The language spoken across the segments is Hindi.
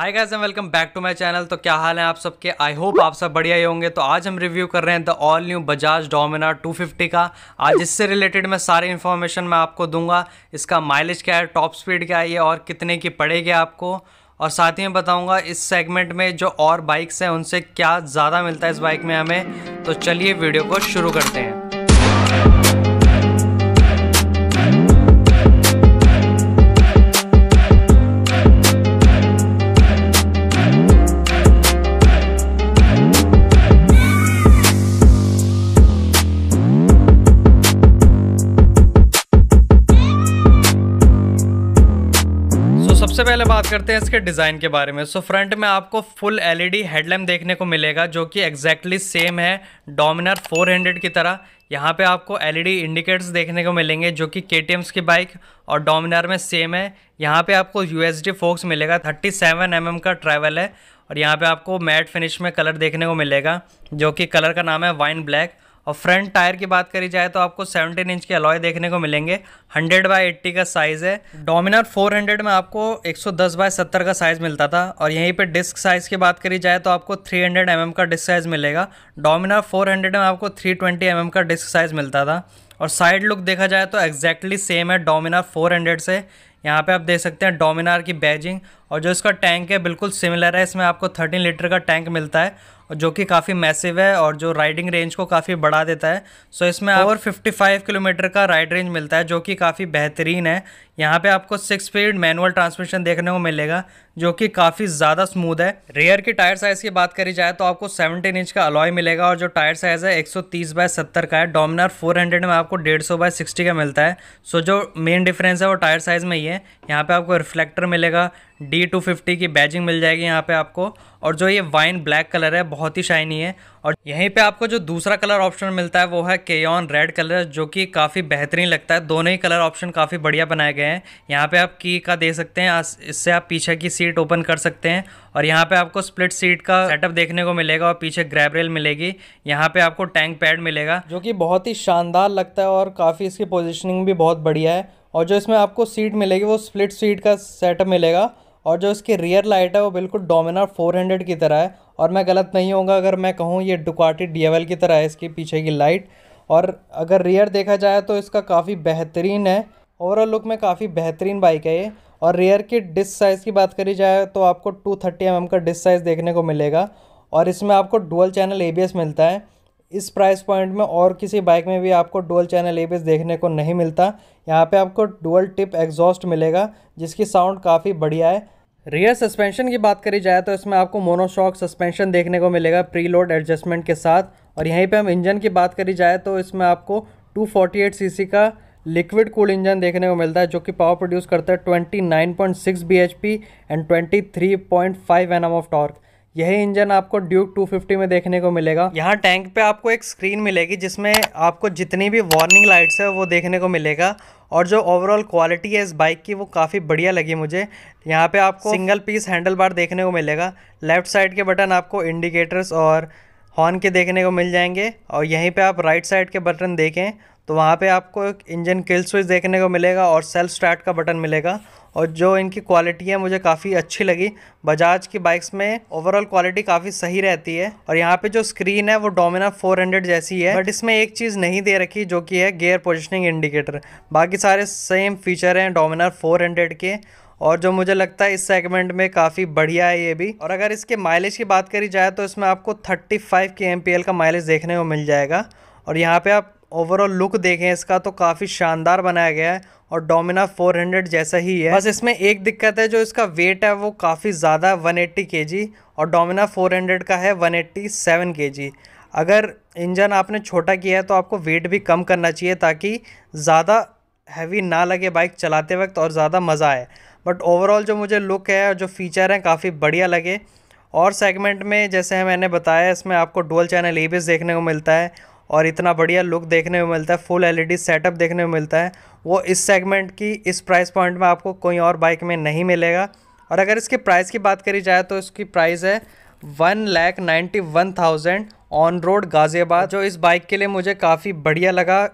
hi guys and welcome back to my channel तो क्या हाल है आप सबके आई होप आप सब बढ़िया ही होंगे तो आज हम रिव्यू कर रहे हैं the all new Bajaj Dominar 250 का आज इससे रिलेटेड मैं सारी इन्फॉर्मेशन मैं आपको दूंगा इसका माइलेज क्या है टॉप स्पीड क्या है और कितने की पड़ेगी आपको और साथ ही मैं बताऊँगा इस सेगमेंट में जो और बाइक्स हैं उनसे क्या ज़्यादा मिलता है इस बाइक में हमें तो चलिए वीडियो को शुरू करते हैं सबसे पहले बात करते हैं इसके डिज़ाइन के बारे में सो so, फ्रंट में आपको फुल एलईडी हेडलैम्प देखने को मिलेगा जो कि एग्जैक्टली सेम है डोमिनर 400 की तरह यहाँ पे आपको एलईडी इंडिकेटर्स देखने को मिलेंगे जो कि के की बाइक और डोमिनर में सेम है यहाँ पे आपको यू एस फोक्स मिलेगा 37 सेवन mm का ट्रैवल है और यहाँ पर आपको मैट फिनिश में कलर देखने को मिलेगा जो कि कलर का नाम है वाइन ब्लैक और फ्रंट टायर की बात करी जाए तो आपको 17 इंच के अलॉय देखने को मिलेंगे 100 बाय 80 का साइज़ है डोमिनर 400 में आपको 110 बाय 70 का साइज़ मिलता था और यहीं पे डिस्क साइज़ की बात करी जाए तो आपको 300 हंड्रेड mm का डिस्क साइज़ मिलेगा डोमिनर 400 में आपको 320 ट्वेंटी mm का डिस्क साइज़ मिलता था और साइड लुक देखा जाए तो exactly सेम है डोमिनार फोर से यहाँ पे आप देख सकते हैं डोमिनार की बैजिंग और जो इसका टैंक है बिल्कुल सिमिलर है इसमें आपको 13 लीटर का टैंक मिलता है जो कि काफ़ी मैसिव है और जो राइडिंग रेंज को काफ़ी बढ़ा देता है सो इसमें ओवर 55 किलोमीटर का राइड रेंज मिलता है जो कि काफ़ी बेहतरीन है यहाँ पे आपको सिक्स स्पीड मैनुअल ट्रांसमिशन देखने को मिलेगा जो कि काफ़ी ज़्यादा स्मूथ है रेयर की टायर साइज़ की बात करी जाए तो आपको 17 इंच का अलॉय मिलेगा और जो टायर साइज़ है 130 बाय सत्तर का है डोमिनर 400 में आपको 150 बाय सिक्सटी का मिलता है सो जो मेन डिफरेंस है वो टायर साइज़ में ही है यहाँ पे आपको रिफ्लेक्टर मिलेगा डी टू फिफ्टी की बैजिंग मिल जाएगी यहाँ पे आपको और जो ये वाइन ब्लैक कलर है बहुत ही शाइनी है और यहीं पे आपको जो दूसरा कलर ऑप्शन मिलता है वो है केयन रेड कलर जो कि काफ़ी बेहतरीन लगता है दोनों ही कलर ऑप्शन काफ़ी बढ़िया बनाए गए हैं यहाँ पे आप की का दे सकते हैं इससे आप पीछे की सीट ओपन कर सकते हैं और यहाँ पर आपको स्प्लिट सीट का सेटअप देखने को मिलेगा और पीछे ग्रैब रेल मिलेगी यहाँ पर आपको टैंक पैड मिलेगा जो कि बहुत ही शानदार लगता है और काफ़ी इसकी पोजिशनिंग भी बहुत बढ़िया है और जो इसमें आपको सीट मिलेगी वो स्प्लिट सीट का सेटअप मिलेगा और जो इसकी रियर लाइट है वो बिल्कुल डोमिनार 400 की तरह है और मैं गलत नहीं होगा अगर मैं कहूँ ये डुकाटी डी की तरह है इसके पीछे की लाइट और अगर रियर देखा जाए तो इसका काफ़ी बेहतरीन है ओवरऑल लुक में काफ़ी बेहतरीन बाइक है ये और रियर की डिस्क साइज़ की बात करी जाए तो आपको टू थर्टी mm का डिस्क साइज़ देखने को मिलेगा और इसमें आपको डुअल चैनल ए मिलता है इस प्राइस पॉइंट में और किसी बाइक में भी आपको डुअल चैनल ए देखने को नहीं मिलता यहाँ पे आपको डुअल टिप एग्जॉस्ट मिलेगा जिसकी साउंड काफ़ी बढ़िया है रियर सस्पेंशन की बात करी जाए तो इसमें आपको मोनोशॉक सस्पेंशन देखने को मिलेगा प्री लोड एडजस्टमेंट के साथ और यहीं पे हम इंजन की बात करी जाए तो इसमें आपको टू फोर्टी का लिक्विड कूल इंजन देखने को मिलता है जो कि पावर प्रोड्यूस करता है 29.6 bhp and 23.5 NM of torque यही इंजन आपको ड्यूक 250 में देखने को मिलेगा यहाँ टैंक पे आपको एक स्क्रीन मिलेगी जिसमें आपको जितनी भी वार्निंग लाइट्स है वो देखने को मिलेगा और जो ओवरऑल क्वालिटी है इस बाइक की वो काफ़ी बढ़िया लगी मुझे यहाँ पे आपको सिंगल पीस हैंडल बार देखने को मिलेगा लेफ्ट साइड के बटन आपको इंडिकेटर्स और हॉर्न के देखने को मिल जाएंगे और यहीं पर आप राइट साइड के बटन देखें तो वहाँ पे आपको एक इंजन किल स्विच देखने को मिलेगा और सेल्फ स्टार्ट का बटन मिलेगा और जो इनकी क्वालिटी है मुझे काफ़ी अच्छी लगी बजाज की बाइक्स में ओवरऑल क्वालिटी काफ़ी सही रहती है और यहाँ पे जो स्क्रीन है वो डोमिना 400 जैसी है बट इसमें एक चीज़ नहीं दे रखी जो कि है गेयर पोजिशनिंग इंडिकेटर बाकी सारे सेम फीचर हैं डोमिना फोर के और जो मुझे लगता है इस सेगमेंट में काफ़ी बढ़िया है ये भी और अगर इसके माइलेज की बात करी जाए तो इसमें आपको थर्टी के एम का माइलेज देखने को मिल जाएगा और यहाँ पे आप ओवरऑल लुक देखें इसका तो काफ़ी शानदार बनाया गया है और डोमिना 400 जैसा ही है बस इसमें एक दिक्कत है जो इसका वेट है वो काफ़ी ज़्यादा है वन एट्टी और डोमिना 400 का है वन एट्टी अगर इंजन आपने छोटा किया है तो आपको वेट भी कम करना चाहिए ताकि ज़्यादा हैवी ना लगे बाइक चलाते वक्त और ज़्यादा मज़ा आए बट ओवरऑल जो मुझे लुक है और जो फीचर हैं काफ़ी बढ़िया लगे और सेगमेंट में जैसे मैंने बताया इसमें आपको डुअल चैनल ए देखने को मिलता है और इतना बढ़िया लुक देखने में मिलता है फुल एलईडी सेटअप देखने में मिलता है वो इस सेगमेंट की इस प्राइस पॉइंट में आपको कोई और बाइक में नहीं मिलेगा और अगर इसके प्राइस की बात करी जाए तो इसकी प्राइस है one lakh ninety one thousand on road Ghaziabad जो इस बाइक के लिए मुझे काफ़ी बढ़िया लगा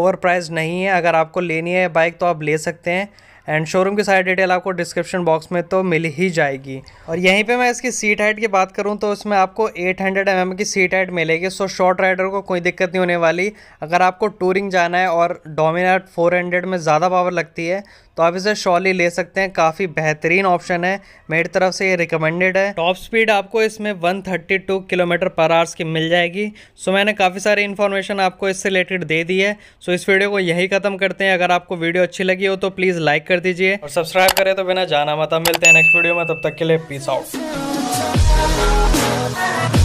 ओवर प्राइज नहीं है अगर आपको लेनी है बाइक तो आप ले सकते हैं एंड शोरूम की सारी डिटेल आपको डिस्क्रिप्शन बॉक्स में तो मिल ही जाएगी और यहीं पे मैं इसकी सीट हाइट की बात करूँ तो इसमें आपको 800 हंड्रेड mm की सीट हाइट मिलेगी सो शॉर्ट राइडर को कोई दिक्कत नहीं होने वाली अगर आपको टूरिंग जाना है और डोमिनाट 400 में ज़्यादा पावर लगती है तो आप इसे शॉली ले सकते हैं काफ़ी बेहतरीन ऑप्शन है मेरी तरफ से ये रिकमेंडेड है टॉप स्पीड आपको इसमें 132 किलोमीटर पर आवर्स की मिल जाएगी सो मैंने काफ़ी सारी इन्फॉर्मेशन आपको इससे रिलेटेड दे दी है सो इस वीडियो को यही ख़त्म करते हैं अगर आपको वीडियो अच्छी लगी हो तो प्लीज़ लाइक कर दीजिए और सब्सक्राइब करें तो बिना जाना मत मिलते हैं नेक्स्ट वीडियो में तब तक के लिए पीस आउट